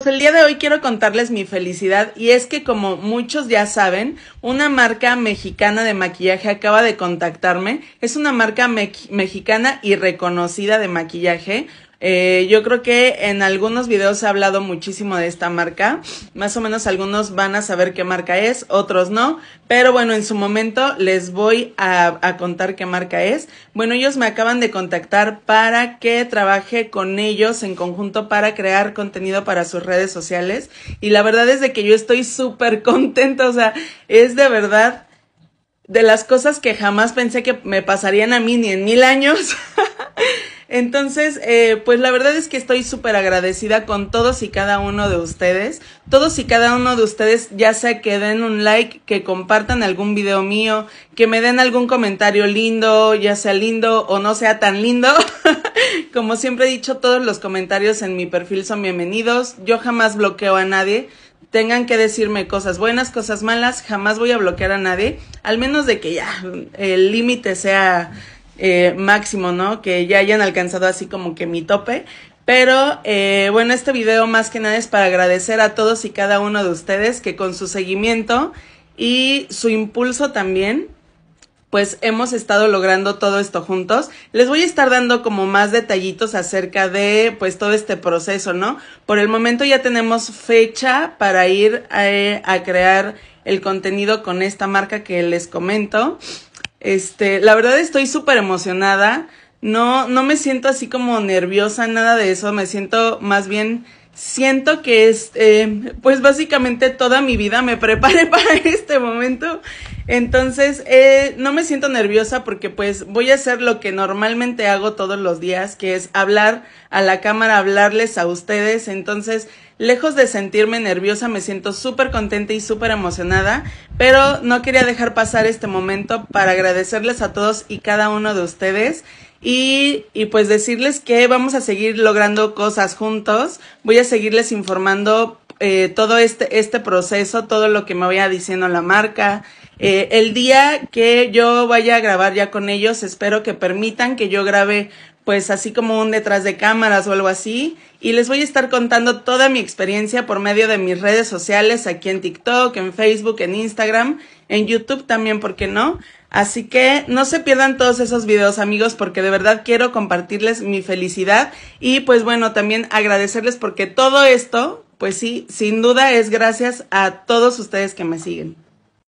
Pues, el día de hoy quiero contarles mi felicidad y es que como muchos ya saben, una marca mexicana de maquillaje acaba de contactarme. Es una marca mexicana y reconocida de maquillaje eh, yo creo que en algunos videos ha hablado muchísimo de esta marca. Más o menos algunos van a saber qué marca es, otros no. Pero bueno, en su momento les voy a, contar qué marca es. Bueno, ellos me acaban de contactar para que trabaje con ellos en conjunto para crear contenido para sus redes sociales. Y la verdad es de que yo estoy súper contenta. O sea, es de verdad de las cosas que jamás pensé que me pasarían a mí ni en mil años. Entonces, eh, pues la verdad es que estoy súper agradecida con todos y cada uno de ustedes. Todos y cada uno de ustedes, ya sea que den un like, que compartan algún video mío, que me den algún comentario lindo, ya sea lindo o no sea tan lindo. Como siempre he dicho, todos los comentarios en mi perfil son bienvenidos. Yo jamás bloqueo a nadie tengan que decirme cosas buenas, cosas malas, jamás voy a bloquear a nadie, al menos de que ya el límite sea eh, máximo, ¿no? Que ya hayan alcanzado así como que mi tope. Pero eh, bueno, este video más que nada es para agradecer a todos y cada uno de ustedes que con su seguimiento y su impulso también, pues hemos estado logrando todo esto juntos. Les voy a estar dando como más detallitos acerca de pues todo este proceso, ¿no? Por el momento ya tenemos fecha para ir a, eh, a crear el contenido con esta marca que les comento. Este, la verdad estoy súper emocionada. No, no me siento así como nerviosa, nada de eso. Me siento más bien, siento que es, eh, pues básicamente toda mi vida me preparé para este momento entonces, eh, no me siento nerviosa porque pues voy a hacer lo que normalmente hago todos los días, que es hablar a la cámara, hablarles a ustedes. Entonces, lejos de sentirme nerviosa, me siento súper contenta y súper emocionada, pero no quería dejar pasar este momento para agradecerles a todos y cada uno de ustedes. Y, y, pues decirles que vamos a seguir logrando cosas juntos. Voy a seguirles informando eh, todo este, este proceso, todo lo que me vaya diciendo la marca. Eh, el día que yo vaya a grabar ya con ellos, espero que permitan que yo grabe pues así como un detrás de cámaras o algo así. Y les voy a estar contando toda mi experiencia por medio de mis redes sociales, aquí en TikTok, en Facebook, en Instagram, en YouTube también, ¿por qué no? Así que no se pierdan todos esos videos amigos porque de verdad quiero compartirles mi felicidad y pues bueno, también agradecerles porque todo esto pues sí, sin duda es gracias a todos ustedes que me siguen.